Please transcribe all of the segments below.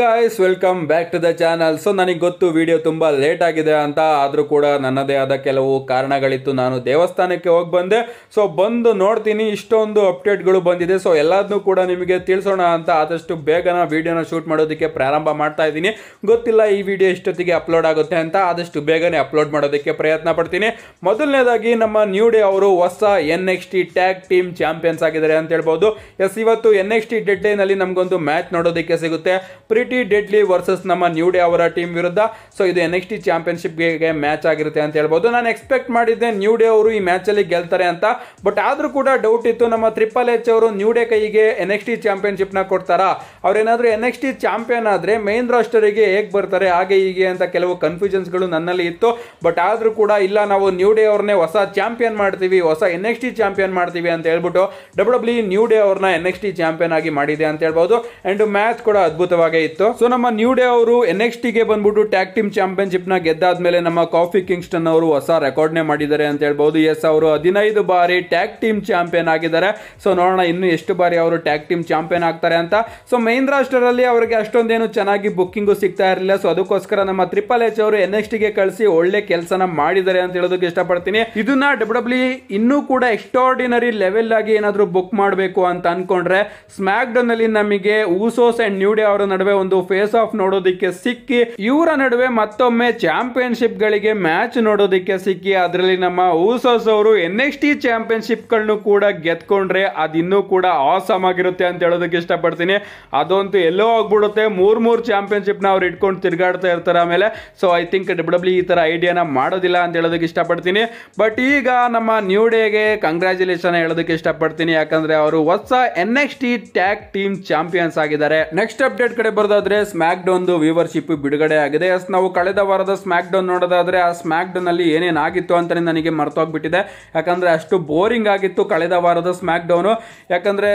guys welcome back to the channel so ನನಗೆ ಗೊತ್ತು video ತುಂಬ ಲೇಟ್ ಆಗಿದೆ ಅಂತ ಆದರೂ ಕೂಡ ನನ್ನದೇ ಆದ ಕೆಲವು ಕಾರಣಗಳಿತ್ತು ನಾನು ದೇವಸ್ಥಾನಕ್ಕೆ ಹೋಗಿ ಬಂದೆ ಸೊ ಬಂದು ನೋಡ್ತೀನಿ ಇಷ್ಟೊಂದು ಅಪ್ಡೇಟ್ಗಳು ಬಂದಿದೆ ಸೊ ಎಲ್ಲದನ್ನು ಕೂಡ ನಿಮಗೆ ತಿಳಿಸೋಣ ಅಂತ ಆದಷ್ಟು ಬೇಗನ ವಿಡಿಯೋನ ಶೂಟ್ ಮಾಡೋದಕ್ಕೆ ಪ್ರಾರಂಭ ಮಾಡ್ತಾ ಇದ್ದೀನಿ ಗೊತ್ತಿಲ್ಲ ಈ ವಿಡಿಯೋ ಇಷ್ಟೊತ್ತಿಗೆ ಅಪ್ಲೋಡ್ ಆಗುತ್ತೆ ಅಂತ ಆದಷ್ಟು ಬೇಗನೆ ಅಪ್ಲೋಡ್ ಮಾಡೋದಕ್ಕೆ ಪ್ರಯತ್ನ ಪಡ್ತೀನಿ ಮೊದಲನೇದಾಗಿ ನಮ್ಮ ನ್ಯೂ ಡೇ ಅವರು ಹೊಸ N X T tag team champions ಆಗಿದ್ದಾರೆ ಅಂತ ಹೇಳ್ಬೋದು ಎಸ್ ಇವತ್ತು ಎನ್ ಎಕ್ಸ್ ಟಿ ಡೆಡ್ ಡೇನಲ್ಲಿ ನಮಗೊಂದು ಮ್ಯಾಚ್ ನೋಡೋದಕ್ಕೆ ಸಿಗುತ್ತೆ ಪ್ರೀ ಟಿ ಡೆಡ್ಲಿ ವರ್ಸಸ್ ನಮ್ಮ ನ್ಯೂ ಡೇ ಅವರ ಟೀಮ್ ವಿರುದ್ಧ ಸೊ ಇದು ಎನ್ ಎಕ್ಸ್ ಟಿ ಚಾಂಪಿಯನ್ಶಿಪ್ಗೆ ಮ್ಯಾಚ್ ಆಗಿರುತ್ತೆ ಅಂತ ಹೇಳ್ಬೋದು ನಾನು ಎಕ್ಸ್ಪೆಕ್ಟ್ ಮಾಡಿದ್ದೆ ನ್ಯೂ ಡೇ ಅವರು ಈ ಮ್ಯಾಚಲ್ಲಿ ಗೆಲ್ತಾರೆ ಅಂತ ಬಟ್ ಆದ್ರೂ ಕೂಡ ಡೌಟ್ ಇತ್ತು ನಮ್ಮ ತ್ರಿಪಲ್ ಎಚ್ ಅವರು ನ್ಯೂ ಡೇ ಕೈಗೆ ಎನ್ ಎಕ್ಸ್ ಟಿ ನ ಕೊಡ್ತಾರಾ ಅವರೇನಾದರೂ ಎನ್ ಎಕ್ಸ್ ಟಿ ಚಾಂಪಿಯನ್ ಆದರೆ ಮೇನ್ ರಾಸ್ಟರಿಗೆ ಹೇಗೆ ಬರ್ತಾರೆ ಹಾಗೆ ಹೀಗೆ ಅಂತ ಕೆಲವು ಗಳು ನನ್ನಲ್ಲಿ ಇತ್ತು ಬಟ್ ಆದ್ರೂ ಕೂಡ ಇಲ್ಲ ನಾವು ನ್ಯೂ ಡೇ ಅವ್ರನ್ನೇ ಹೊಸ ಚಾಂಪಿಯನ್ ಮಾಡ್ತೀವಿ ಹೊಸ ಎನ್ ಎಕ್ಸ್ ಟಿ ಚಾಂಪಿಯನ್ ಮಾಡ್ತೀವಿ ಅಂತ ಹೇಳ್ಬಿಟ್ಟು ಡಬ್ಲ್ಯೂ ನ್ಯೂ ಡೇ ಅವ್ರನ್ನ ಎನ್ ಎಕ್ಸ್ ಟಿ ಚಾಂಪಿಯನ್ ಆಗಿ ಮಾಡಿದೆ ಅಂತ ಹೇಳ್ಬೋದು ಅಂಡ್ ಮ್ಯಾಚ್ ಕೂಡ ಅದ್ಭುತವಾಗಿ ಇತ್ತು ಸೊ ನಮ್ಮ ನ್ಯೂ ಡೇ ಅವರು ಎನ್ ಗೆ ಬಂದ್ಬಿಟ್ಟು ಟ್ಯಾಗ್ ಟೀಮ್ ಚಾಂಪಿಯನ್ಶಿಪ್ ನ ಗೆದ್ದಾದ್ಮೇಲೆ ನಮ್ಮ ಕಾಫಿ ಕಿಂಗ್ಸ್ಟನ್ ಅವರು ಹೊಸ ರೆಕಾರ್ಡ್ ನೇ ಮಾಡಿದ್ದಾರೆ ಅಂತ ಹೇಳ್ಬಹುದು ಎಸ್ ಅವರು ಹದಿನೈದು ಬಾರಿ ಟ್ಯಾಗ್ ಟೀಮ್ ಚಾಂಪಿಯನ್ ಆಗಿದ್ದಾರೆ ಸೊ ನೋಡೋಣ ಇನ್ನು ಎಷ್ಟು ಬಾರಿ ಅವರು ಟ್ಯಾಗ್ ಟೀಮ್ ಚಾಂಪಿಯನ್ ಆಗ್ತಾರೆ ಅಂತ ಸೊ ರಾಷ್ಟ್ರ ಅಲ್ಲಿ ಅವರಿಗೆ ಅಷ್ಟೊಂದೇನು ಚೆನ್ನಾಗಿ ಬುಕ್ಕಿಂಗ್ ಸಿಗ್ತಾ ಇರಲಿಲ್ಲ ಸೊ ಅದಕ್ಕೋಸ್ಕರ ನಮ್ಮ ತ್ರಿಪಲ್ ಎಚ್ ಅವರು ಎನ್ ಎಕ್ಸ್ ಟಿಗೆ ಕಳಿಸಿ ಒಳ್ಳೆ ಕೆಲಸನ ಮಾಡಿದ್ದಾರೆ ಅಂತ ಹೇಳೋದಕ್ಕೆ ಇಷ್ಟಪಡ್ತೀನಿ ಇದನ್ನ ಡಬ್ಲ್ಯೂ e ಇನ್ನೂ ಕೂಡ ಎಕ್ಸ್ಟ್ರಾರ್ಡಿನರಿ ಲೆವೆಲ್ ಆಗಿ ಏನಾದರೂ ಬುಕ್ ಮಾಡಬೇಕು ಅಂತ ಅನ್ಕೊಂಡ್ರೆ ಸ್ಮ್ಯಾಕ್ ಅಲ್ಲಿ ನಮಗೆ ಊಸೋಸ್ ಅಂಡ್ ನ್ಯೂ ಡೇ ಅವರ ನಡುವೆ ಒಂದು ಫೇಸ್ ಆಫ್ ನೋಡೋದಿಕ್ಕೆ ಸಿಕ್ಕಿ ಇವರ ನಡುವೆ ಮತ್ತೊಮ್ಮೆ ಚಾಂಪಿಯನ್ಶಿಪ್ ಗಳಿಗೆ ಮ್ಯಾಚ್ ನೋಡೋದಿಕ್ಕೆ ಸಿಕ್ಕಿ ಅದರಲ್ಲಿ ನಮ್ಮ ಊಸೋಸ್ ಅವರು ಎನ್ ಎಕ್ಸ್ ಟಿ ಚಾಂಪಿಯನ್ಶಿಪ್ ಗಳನ್ನು ಕೂಡ ಗೆದ್ಕೊಂಡ್ರೆ ಅದಿನ್ನೂ ಕೂಡ ಆಸಮ್ ಆಗಿರುತ್ತೆ ಅಂತ ಹೇಳೋದಕ್ಕೆ ಇಷ್ಟಪಡ್ತೀನಿ ಅದಂತೂ ಎಲ್ಲೋ ಆಗ್ಬಿಡುತ್ತೆ ಮೂರ್ ಮೂರ್ ಚಾಂಪಿಯನ್ಶಿಪ್ ನ ಅವ್ರು ಇಟ್ಕೊಂಡು ತಿರ್ಗಾಡ್ತಾ ಇರ್ತಾರೆ ಆಮೇಲೆ so I think W W ಈ ತರ ಐಡಿಯಾನ ಮಾಡೋದಿಲ್ಲ ಅಂತ ಹೇಳೋದಕ್ಕೆ ಇಷ್ಟಪಡ್ತೀನಿ ಬಟ್ ಈಗ ನಮ್ಮ ನ್ಯೂ ಡೇಗೆ ಕಂಗ್ರ್ಯಾಚುಲೇಷನ್ ಹೇಳೋದಕ್ಕೆ ಇಷ್ಟಪಡ್ತೀನಿ ಯಾಕಂದ್ರೆ ಅವರು ಹೊಸ N X T tag team champions ಆಗಿದ್ದಾರೆ ನೆಕ್ಸ್ಟ್ ಅಪ್ಡೇಟ್ ಕಡೆ ಬರೋದು ನೋಡೋದಾದ್ರೆ ಸ್ಮ್ಯಾಕ್ ಡೌನ್ ವ್ಯೂವರ್ಶಿಪ್ ಬಿಡುಗಡೆ ಆಗಿದೆ ಎಸ್ ನಾವು ಕಳೆದ ವಾರದ ಸ್ಮ್ಯಾಕ್ ಡೌನ್ ನೋಡೋದಾದ್ರೆ ಆ ಸ್ಮ್ಯಾಕ್ ಡೌನಲ್ಲಿ ಏನೇನು ಆಗಿತ್ತು ಅಂತಲೇ ನನಗೆ ಮರ್ತೋಗ್ಬಿಟ್ಟಿದೆ ಯಾಕಂದರೆ ಅಷ್ಟು ಬೋರಿಂಗ್ ಆಗಿತ್ತು ಕಳೆದ ವಾರದ ಸ್ಮ್ಯಾಕ್ ಡೌನು ಯಾಕಂದರೆ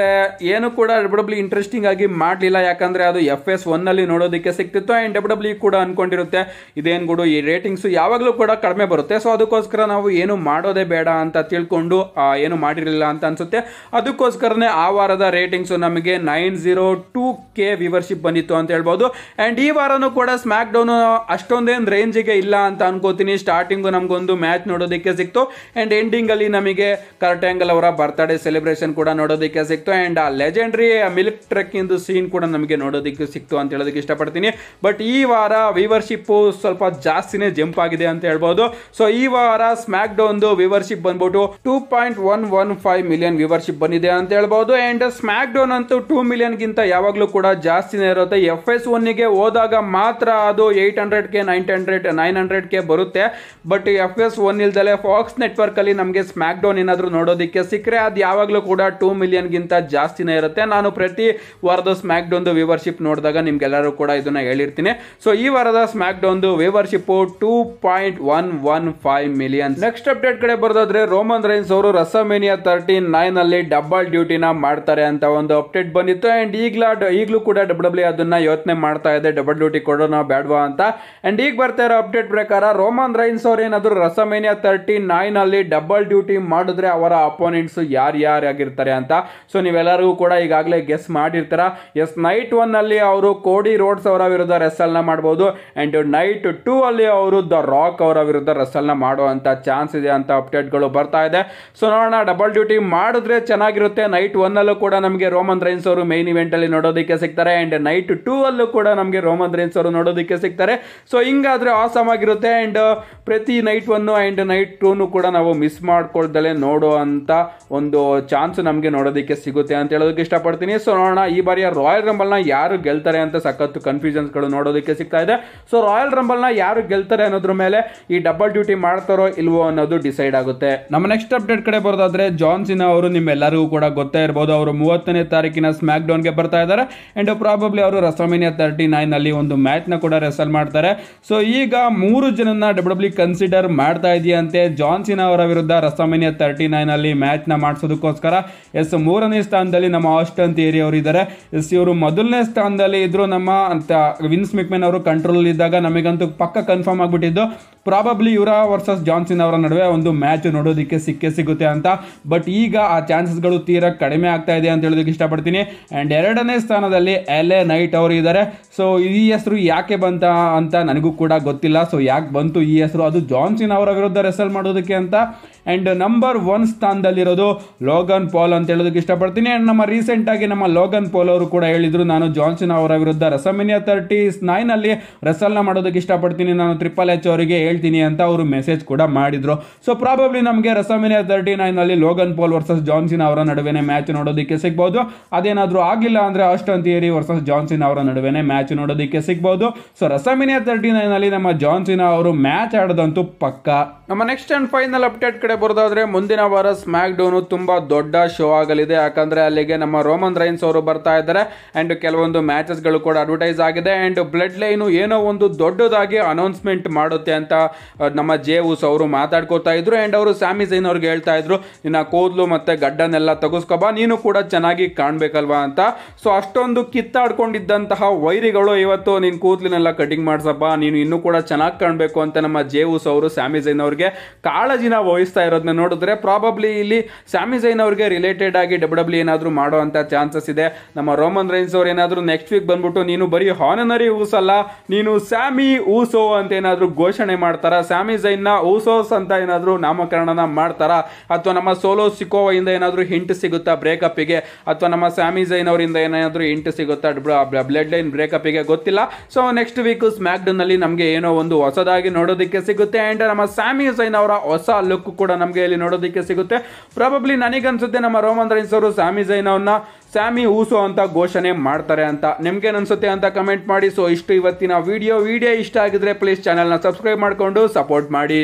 ಏನು ಕೂಡ ಡಬ್ಲ್ಯೂ ಇಂಟ್ರೆಸ್ಟಿಂಗ್ e ಆಗಿ ಮಾಡಲಿಲ್ಲ ಯಾಕಂದರೆ ಅದು ಎಫ್ ಎಸ್ ಒನ್ನಲ್ಲಿ ನೋಡೋದಕ್ಕೆ ಸಿಕ್ತಿತ್ತು ಆ್ಯಂಡ್ ಡಬ್ಲ್ಯೂ e ಕೂಡ ಅನ್ಕೊಂಡಿರುತ್ತೆ ಇದೇನು ಗುಡು ಈ ರೇಟಿಂಗ್ಸ್ ಯಾವಾಗಲೂ ಕೂಡ ಕಡಿಮೆ ಬರುತ್ತೆ ಸೊ ಅದಕ್ಕೋಸ್ಕರ ನಾವು ಏನು ಮಾಡೋದೇ ಬೇಡ ಅಂತ ತಿಳ್ಕೊಂಡು ಏನು ಮಾಡಿರಲಿಲ್ಲ ಅಂತ ಅನಿಸುತ್ತೆ ಅದಕ್ಕೋಸ್ಕರನೇ ಆ ವಾರದ ರೇಟಿಂಗ್ಸು ನಮಗೆ nine zero two K viewership ಬಂದಿತ್ತು ಅಂತ ಹೇಳ್ಬೋದು ಆ್ಯಂಡ್ ಈ ವಾರನೂ ಕೂಡ ಸ್ಮ್ಯಾಕ್ ಡೌನು ಅಷ್ಟೊಂದೇನು ರೇಂಜಿಗೆ ಇಲ್ಲ ಅಂತ ಅನ್ಕೋತೀನಿ ಸ್ಟಾರ್ಟಿಂಗು ನಮಗೊಂದು ಮ್ಯಾಚ್ ನೋಡೋದಕ್ಕೆ ಸಿಕ್ತು ಆ್ಯಂಡ್ ಎಂಡಿಂಗಲ್ಲಿ ನಮಗೆ ಆ್ಯಂಗಲ್ ಅವರ ಬರ್ತ್ಡೇ ಸೆಲೆಬ್ರೇಷನ್ ಕೂಡ ನೋಡೋದಕ್ಕೆ ಸಿಕ್ತು ಆ್ಯಂಡ್ ಆ ಲೆಜೆಂಡ್ರಿ ಮಿಲ್ಕ್ ಟ್ರೆಕ್ಕಿಂದು ಸೀನ್ ಕೂಡ ನಮಗೆ ನೋಡೋದಕ್ಕೆ ಸಿಕ್ತು ಅಂತ ಹೇಳೋದಕ್ಕೆ ಇಷ್ಟಪಡ್ತೀನಿ ಬಟ್ ಈ ವಾರ ವಿವರ್ಶಿಪ್ಪು ಸ್ವಲ್ಪ ಜಾಸ್ತಿನೇ ಜಂಪ್ ಆಗಿದೆ ಅಂತ ಹೇಳ್ಬೋದು ಸೊ ಈ ವಾರ ಸ್ಮ್ಯಾಕ್ ಡೌನ್ದು ವಿವರ್ಶಿಪ್ ಬಂದ್ಬಿಟ್ಟು two point one one five million viewership ಬಂದಿದೆ ಅಂತ ಹೇಳ್ಬೋದು ಆ್ಯಂಡ್ ಸ್ಮ್ಯಾಕ್ ಡೌನ್ ಅಂತೂ ಟೂ ಮಿಲಿಯನ್ಗಿಂತ ಯಾವಾಗಲೂ ಕೂಡ ಜಾಸ್ತಿನೇ ಇರುತ್ತೆ ಎಫ್ ಎಸ್ ಒನ್ನಿಗೆ ಹೋದಾಗ ಮಾತ್ರ ಅದು ಏಯ್ಟ್ ಹಂಡ್ರೆಡ್ಗೆ ನೈನ್ ಹಂಡ್ರೆಡ್ ನೈನ್ ಹಂಡ್ರೆಡ್ಗೆ ಬರುತ್ತೆ ಬಟ್ ಎಫ್ ಎಸ್ ಒನ್ ಇಲ್ದಲೆ ಫಾಕ್ಸ್ ನೆಟ್ವರ್ಕಲ್ಲಿ ನಮಗೆ ಸ್ಮ್ಯಾಕ್ ಡೌನ್ ಏನಾದರೂ ನೋಡೋದಕ್ಕೆ ಸಿಕ್ಕರೆ ಅದು ಯಾವಾಗಲೂ ಕೂಡ ಟೂ ಮಿಲಿಯನ್ಗಿಂತ ಜಾಸ್ತಿನೇ ಇರುತ್ತೆ ನಾನು ಪ್ರತಿ ವಾರದ ಸ್ಮ್ಯಾಕ್ ವಿವರ್ಶಿಪ್ ನೋಡಿದಾಗ ನಿಮ್ಗೆಲ್ಲರೂ ಕೂಡ ಇದನ್ನು ಹೇಳಿರ್ತೀನಿ ಸೊ ಈ ವಾರದ SmackDown viewership two point one one five million next update ಕಡೆ ಬರೋದಾದ್ರೆ ರೋಮನ್ ರೈನ್ಸ್ ಅವರು ರಸಮೇನಿಯಾ ತರ್ಟಿ ನೈನ್ ಅಲ್ಲಿ ಡಬಲ್ ಡ್ಯೂಟಿನ ಮಾಡ್ತಾರೆ ಅಂತ ಒಂದು ಅಪ್ಡೇಟ್ ಬಂದಿತ್ತು ಅಂಡ್ ಈಗಲೂ ಕೂಡ ಡಬ್ಲ್ಯೂ ಅದನ್ನ ಯೋಚನೆ ಮಾಡ್ತಾ ಇದೆ ಡಬಲ್ ಡ್ಯೂಟಿ ಕೊಡೋಣ ಬೇಡವಾ ಅಂತ ಅಂಡ್ ಈಗ ಬರ್ತಾ ಇರೋ ಅಪ್ಡೇಟ್ ಪ್ರಕಾರ ರೋಮನ್ ರೈನ್ಸ್ ಅವ್ರು ಏನಾದರೂ ರಸಮೇನಿಯಾ ತರ್ಟಿ ಅಲ್ಲಿ ಡಬಲ್ ಡ್ಯೂಟಿ ಮಾಡಿದ್ರೆ ಅವರ ಅಪೋನೆಂಟ್ಸ್ ಯಾರು ಯಾರು ಆಗಿರ್ತಾರೆ ಅಂತ ಸೊ ನೀವೆಲ್ಲರಿಗೂ ಕೂಡ ಈಗಾಗಲೇ ಗೆಸ್ ಮಾಡಿರ್ತಾರ ಎಸ್ ನೈಟ್ ಅಲ್ಲಿ ಅವರು ಕೋಡಿ ರೋಡ್ಸ್ ಅವರ ವಿರುದ್ಧ ರೆಸಲ್ನ ಮಾಡ್ಬೋದು ಅಂಡ್ ನೈಟ್ ಟೂ ಅಲ್ಲಿ ಅವರು ದ ರಾಕ್ ಅವರ ವಿರುದ್ಧ ರೆಸಲ್ನ ಮಾಡುವಂತ ಚಾನ್ಸ್ ಇದೆ ಅಂತ ಅಪ್ಡೇಟ್ಗಳು ಬರ್ತಾ ಇದೆ ಸೊ ನೋಡೋಣ ಡಬಲ್ ಡ್ಯೂಟಿ ಮಾಡಿದ್ರೆ ಚೆನ್ನಾಗಿರುತ್ತೆ ನೈಟ್ ಅಲ್ಲೂ ಕೂಡ ನಮಗೆ ರೋಮನ್ ರೈನ್ಸ್ ಅವರು ಇವೆಂಟ್ ಅಲ್ಲಿ ನೋಡೋದಕ್ಕೆ ಸಿಗ್ತಾರೆ ಅಂಡ್ ನೈಟ್ ಟು ಅಲ್ಲೂ ಕೂಡ ನಮಗೆ ರೋಮನ್ ರೇನ್ಸ್ ಅವರು ನೋಡೋದಕ್ಕೆ ಸಿಗ್ತಾರೆ ಸೊ ಹಿಂಗಾದ್ರೆ ಆಸಮ್ ಆಗಿರುತ್ತೆ ಅಂಡ್ uh, ಪ್ರತಿ ನೈಟ್ ಒನ್ನು ಅಂಡ್ ನೈಟ್ ಟೂನು ಕೂಡ ನಾವು ಮಿಸ್ ಮಾಡ್ಕೊಳ್ದಲ್ಲೇ ನೋಡೋ ಅಂತ ಒಂದು ಚಾನ್ಸ್ ನಮಗೆ ನೋಡೋದಕ್ಕೆ ಸಿಗುತ್ತೆ ಅಂತ ಹೇಳೋದಕ್ಕೆ ಇಷ್ಟಪಡ್ತೀನಿ ಸೊ ನೋಡೋಣ ಈ ಬಾರಿಯ ರಾಯಲ್ ರಂಬಲ್ ನ ಯಾರು ಗೆಲ್ತಾರೆ ಅಂತ ಸಖತ್ತು ಕನ್ಫ್ಯೂಷನ್ಸ್ಗಳು ನೋಡೋದಕ್ಕೆ ಸಿಗ್ತಾ ಇದೆ ಸೊ ರಾಯಲ್ ನ ಯಾರು ಗೆಲ್ತಾರೆ ಅನ್ನೋದ್ರ ಮೇಲೆ ಈ ಡಬಲ್ ಡ್ಯೂಟಿ ಮಾಡ್ತಾರೋ ಇಲ್ವೋ ಅನ್ನೋದು ಡಿಸೈಡ್ ಆಗುತ್ತೆ ನಮ್ಮ ನೆಕ್ಸ್ಟ್ ಅಪ್ಡೇಟ್ ಕಡೆ ಬರೋದಾದ್ರೆ ಜಾನ್ಸಿನ ಅವರು ನಿಮ್ಮೆಲ್ಲರಿಗೂ ಕೂಡ ಗೊತ್ತೇ ಇರಬಹುದು ಅವರು ಮೂವತ್ತನೇ ತಾರೀಕಿನ ಸ್ಮ್ಯಾಕ್ ಗೆ ಬರ್ತಾ ಇದ್ದಾರೆ ಅಂಡ್ ಪ್ರಾಬಬ್ಲಿ ಅವರು ಮೆಸ್ಟ್ರಾಮಿನಿಯಾ ತರ್ಟಿ ಅಲ್ಲಿ ಒಂದು ಮ್ಯಾಚ್ನ ಕೂಡ ರೆಸಲ್ ಮಾಡ್ತಾರೆ ಸೊ ಈಗ ಮೂರು ಜನನ ಡಬ್ಲ್ಯೂ ಕನ್ಸಿಡರ್ ಮಾಡ್ತಾ ಇದೆಯಂತೆ ಜಾನ್ಸಿನ ಅವರ ವಿರುದ್ಧ ರಸ್ತಾಮಿನಿಯಾ ತರ್ಟಿ ಮ್ಯಾಚ್ ಮ್ಯಾಚ್ನ ಮಾಡಿಸೋದಕ್ಕೋಸ್ಕರ ಎಸ್ ಮೂರನೇ ಸ್ಥಾನದಲ್ಲಿ ನಮ್ಮ ಆಸ್ಟನ್ ಥಿಯರಿ ಅವರು ಇದ್ದಾರೆ ಎಸ್ ಇವರು ಮೊದಲನೇ ಸ್ಥಾನದಲ್ಲಿ ಇದ್ರು ನಮ್ಮ ವಿನ್ಸ್ ಮಿಕ್ಮೆನ್ ಅವರು ಕಂಟ್ರೋಲ್ ಇದ್ದಾಗ ನಮಗಂತೂ ಪಕ್ಕ ಕನ್ಫರ್ಮ್ ಆಗಿಬಿಟ್ಟಿದ್ದು ಪ್ರಾಬಬ್ಲಿ ಇವರ ವರ್ಸಸ್ ಜಾನ್ಸನ್ ಅವರ ನಡುವೆ ಒಂದು ಮ್ಯಾಚ್ ನೋಡೋದಕ್ಕೆ ಸಿಕ್ಕೇ ಸಿಗುತ್ತೆ ಅಂತ ಬಟ್ ಈಗ ಆ ಚಾನ್ಸಸ್ಗಳು ತೀರ ಕಡಿಮೆ ಆಗ್ತಾ ಇದೆ ಅಂತ ಹೇಳೋದಕ್ಕೆ ಇಷ್ಟಪಡ್ತೀನಿ ಆ್ಯಂಡ್ ಎರಡನೇ ಸ್ಥಾನದಲ್ಲಿ ಎಲ್ ಎ ನೈಟ್ ಅವರು ಇದ್ದಾರೆ ಸೊ ಈ ಹೆಸರು ಯಾಕೆ ಬಂತ ಅಂತ ನನಗೂ ಕೂಡ ಗೊತ್ತಿಲ್ಲ ಸೊ ಯಾಕೆ ಬಂತು ಈ ಹೆಸರು ಅದು ಜಾನ್ಸನ್ ಅವರ ವಿರುದ್ಧ ರೆಸಲ್ ಮಾಡೋದಕ್ಕೆ ಅಂತ ಆ್ಯಂಡ್ ನಂಬರ್ ಒನ್ ಸ್ಥಾನದಲ್ಲಿರೋದು ಲೋಗನ್ ಪಾಲ್ ಅಂತ ಹೇಳೋದಕ್ಕೆ ಇಷ್ಟಪಡ್ತೀನಿ ಆ್ಯಂಡ್ ನಮ್ಮ ರೀಸೆಂಟಾಗಿ ನಮ್ಮ ಲೋಗನ್ ಪಾಲ್ ಅವರು ಕೂಡ ಹೇಳಿದರು ನಾನು ಜಾನ್ಸನ್ ಅವರ ವಿರುದ್ಧ ರಸಮಿನಿಯಾ ತರ್ಟಿ ನೈನಲ್ಲಿ ರೆಸಲ್ನ ಮಾಡೋದಕ್ಕೆ ಇಷ್ಟಪಡ್ತೀನಿ ನಾನು ಟ್ರಿಪಲ್ ಎಚ್ ಅವರಿಗೆ ಹೇಳಿ ಹೇಳ್ತೀನಿ ಅಂತ ಅವರು ಮೆಸೇಜ್ ಕೂಡ ಮಾಡಿದ್ರು ಸೊ ಪ್ರಾಬಬ್ಲಿ ನಮಗೆ ರಸಮಿನಿಯಾ ತರ್ಟಿ ನೈನಲ್ಲಿ ಲೋಗನ್ ಪೋಲ್ ವರ್ಸಸ್ ಜಾನ್ಸಿನ್ ಅವರ ನಡುವೆನೇ ಮ್ಯಾಚ್ ನೋಡೋದಕ್ಕೆ ಸಿಗ್ಬೋದು ಅದೇನಾದರೂ ಆಗಿಲ್ಲ ಅಂದರೆ ಅಷ್ಟನ್ ಥಿಯರಿ ವರ್ಸಸ್ ಜಾನ್ಸಿನ್ ಅವರ ನಡುವೆನೇ ಮ್ಯಾಚ್ ನೋಡೋದಕ್ಕೆ ಸಿಗ್ಬೋದು ಸೊ ರಸಮಿನಿಯಾ ತರ್ಟಿ ನೈನಲ್ಲಿ ನಮ್ಮ ಜಾನ್ಸಿನ್ ಅವರು ಮ್ಯಾಚ್ ಆಡದಂತೂ ಪಕ್ಕ ನಮ್ಮ ನೆಕ್ಸ್ಟ್ ಆ್ಯಂಡ್ ಫೈನಲ್ ಅಪ್ಡೇಟ್ ಕಡೆ ಬರೋದಾದ್ರೆ ಮುಂದಿನ ವಾರ ಸ್ಮ್ಯಾಕ್ ಡೌನು ತುಂಬ ದೊಡ್ಡ ಶೋ ಆಗಲಿದೆ ಯಾಕಂದರೆ ಅಲ್ಲಿಗೆ ನಮ್ಮ ರೋಮನ್ ರೈನ್ಸ್ ಅವರು ಬರ್ತಾ ಇದ್ದಾರೆ ಆ್ಯಂಡ್ ಕೆಲವೊಂದು ಮ್ಯಾಚಸ್ಗಳು ಕೂಡ ಅಡ್ವರ್ಟೈಸ್ ಆಗಿದೆ ಆ್ಯಂಡ್ ಬ್ಲಡ್ ಲೈನು ಏನೋ ಒಂದು ದೊಡ್ಡದಾಗಿ ಅನೌನ್ಸ್ಮೆಂಟ್ ಮಾಡುತ್ತೆ ಅಂತ ನಮ್ಮ ಜೇವುಸ್ ಅವರು ಮಾತಾಡ್ಕೋತಾ ಇದ್ರು ಆ್ಯಂಡ್ ಅವರು ಸ್ಯಾಮಿ ಜೈನ್ ಅವ್ರಿಗೆ ಹೇಳ್ತಾ ಇದ್ರು ನಿನ್ನ ಕೂದಲು ಮತ್ತು ಗಡ್ಡನೆಲ್ಲ ಬಾ ನೀನು ಕೂಡ ಚೆನ್ನಾಗಿ ಕಾಣಬೇಕಲ್ವಾ ಅಂತ ಸೊ ಅಷ್ಟೊಂದು ಕಿತ್ತಾಡ್ಕೊಂಡಿದ್ದಂತಹ ವೈರಿಗಳು ಇವತ್ತು ನಿನ್ನ ಕೂದಲಿನೆಲ್ಲ ಕಟಿಂಗ್ ಮಾಡಿಸಪ್ಪ ನೀನು ಇನ್ನೂ ಕೂಡ ಚೆನ್ನಾಗಿ ಕಾಣಬೇಕು ಅಂತ ನಮ್ಮ ಜೇವುಸ್ ಅವರು ಸ್ಯಾಮಿ ಜೈನ್ ಅವ್ರಿಗೆ ಕಾಳಜಿನ ವಹಿಸ್ತಾ ಇರೋದನ್ನ ನೋಡಿದ್ರೆ ಪ್ರಾಬಬ್ಲಿ ಇಲ್ಲಿ ಸ್ಯಾಮಿ ಜೈನ್ ಅವ್ರಿಗೆ ರಿಲೇಟೆಡ್ ಆಗಿ ಡಬ್ಲ್ಯೂ ಡಬ್ಲ್ಯೂ e ಏನಾದರೂ ಮಾಡೋ ಅಂತ ಚಾನ್ಸಸ್ ಇದೆ ನಮ್ಮ ರೋಮನ್ ರೈನ್ಸ್ ಅವ್ರು ಏನಾದರೂ ನೆಕ್ಸ್ಟ್ ವೀಕ್ ಬಂದ್ಬಿಟ್ಟು ನೀನು ಬರೀ ಹಾನನರಿ ಊಸಲ್ಲ ನೀನು ಸ್ಯಾಮಿ ಊಸೋ ಅಂತ ಏನಾದರೂ ಘೋಷಣೆ ಮಾಡ್ತಾರೆ ಮಾಡ್ತಾರಾ ಸ್ಯಾಮಿ ನ ಊಸೋಸ್ ಅಂತ ಏನಾದರೂ ನಾಮಕರಣನ ಮಾಡ್ತಾರಾ ಅಥವಾ ನಮ್ಮ ಸೋಲೋ ಇಂದ ಏನಾದರೂ ಹಿಂಟ್ ಸಿಗುತ್ತಾ ಬ್ರೇಕಪ್ಪಿಗೆ ಅಥವಾ ನಮ್ಮ ಸ್ಯಾಮಿ ಜೈನ್ ಅವರಿಂದ ಏನಾದರೂ ಹಿಂಟ್ ಸಿಗುತ್ತಾ ಬ್ಲಡ್ ಲೈನ್ ಬ್ರೇಕಪ್ಪಿಗೆ ಗೊತ್ತಿಲ್ಲ ಸೊ ನೆಕ್ಸ್ಟ್ ವೀಕ್ ಸ್ಮ್ಯಾಕ್ಡನ್ನಲ್ಲಿ ನಮಗೆ ಏನೋ ಒಂದು ಹೊಸದಾಗಿ ನೋಡೋದಕ್ಕೆ ಸಿಗುತ್ತೆ ಆ್ಯಂಡ್ ನಮ್ಮ ಸ್ಯಾಮಿ ಜೈನ್ ಅವರ ಹೊಸ ಲುಕ್ ಕೂಡ ನಮಗೆ ಇಲ್ಲಿ ನೋಡೋದಕ್ಕೆ ಸಿಗುತ್ತೆ ಪ್ರಾಬಬ್ಲಿ ನನಗನ್ಸುತ್ತೆ ನಮ್ಮ ರೋಮನ್ ರೈನ್ಸ್ ಅವರು ಸ್ಯಾಮಿ ಜೈನ್ ಅವ್ರನ್ನ ಸ್ಯಾಮಿ ಊಸೋ ಅಂತ ಘೋಷಣೆ ಮಾಡ್ತಾರೆ ಅಂತ ಅನ್ಸುತ್ತೆ ಅಂತ ಕಮೆಂಟ್ ಮಾಡಿ ಸೊ ಇಷ್ಟು ಇವತ್ತಿನ ವಿಡಿಯೋ ವಿಡಿಯೋ ಇಷ್ಟ ಆಗಿದ್ರೆ ಪ್ಲೀಸ್ ಚಾನಲ್ನ ಸಬ್ಸ್ಕ್ರೈಬ್ ಮಾಡಿಕೊಂಡು ಸಪೋರ್ಟ್ ಮಾಡಿ